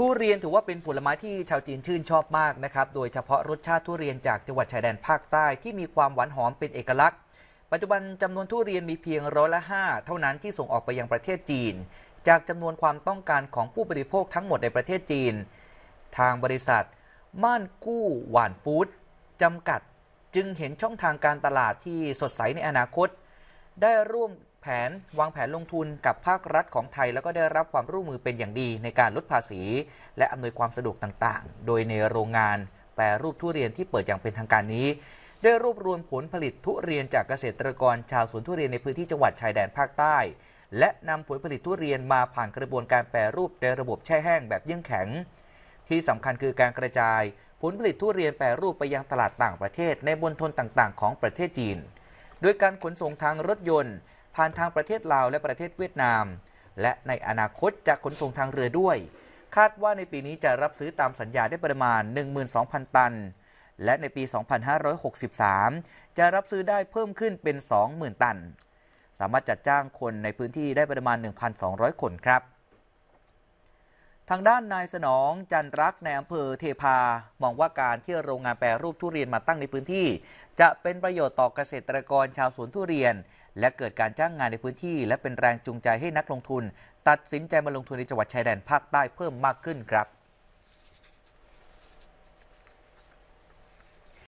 ทุเรียนถือว่าเป็นผลไม้ที่ชาวจีนชื่นชอบมากนะครับ โดยเฉพาะรสชาติทุเรียนจากจังหวัดชายแดนภาคใต้ที่มีความหวานหอมเป็นเอกลักษณ์ ปัจจุบันจำนวนทุเรียนมีเพียงร้อยละห้าเท่านั้นที่ส่งออกไปยังประเทศจีน จากจำนวนความต้องการของผู้บริโภคทั้งหมดในประเทศจีน ทางบริษัทม่านกู้ หวานฟู้ดจำกัด จึงเห็นช่องทางการตลาดที่สดใสในอนาคตได้ร่วมแผนวางแผนลงทุนกับภาครัฐของไทยแล้วก็ได้รับความร่วมมือเป็นอย่างดีในการลดภาษี และอำนวยความสะดวกต่างๆ โดยในโรงงานแปรรูปทุเรียนที่เปิดอย่างเป็นทางการนี้ ได้รวบรวมผลผลิตทุเรียนจากเกษตรกรชาวสวนทุเรียนในพื้นที่จังหวัดชายแดนภาคใต้ และนำผลผลิตทุเรียนมาผ่านกระบวนการแปรรูปในระบบแช่แห้งแบบเยื่อแข็งที่สำคัญคือการกระจายผลผลิตทุเรียนแปรรูปไปยังตลาดต่างประเทศ ในบนทนต่างๆ ของประเทศจีนโดยการขนส่งทางรถยนต์ ผ่านทางประเทศลาวและประเทศเวียดนาม และในอนาคตจะขนส่งทางเรือด้วย คาดว่าในปีนี้จะรับซื้อตามสัญญาได้ประมาณ 12,000 ตัน และในปี 2563 จะรับซื้อได้เพิ่มขึ้นเป็น 20,000 ตัน สามารถจัดจ้างคนในพื้นที่ได้ประมาณ 1,200 คนครับทางด้านนายสนอง จันรักในอำเภอเทพา มองว่าการที่โรงงานแปรรูปทุเรียนมาตั้งในพื้นที่ จะเป็นประโยชน์ต่อเกษตรกรชาวสวนทุเรียน และเกิดการจ้างงานในพื้นที่ และเป็นแรงจูงใจให้นักลงทุน ตัดสินใจมาลงทุนในจังหวัดชายแดนภาคใต้เพิ่มมากขึ้นครับ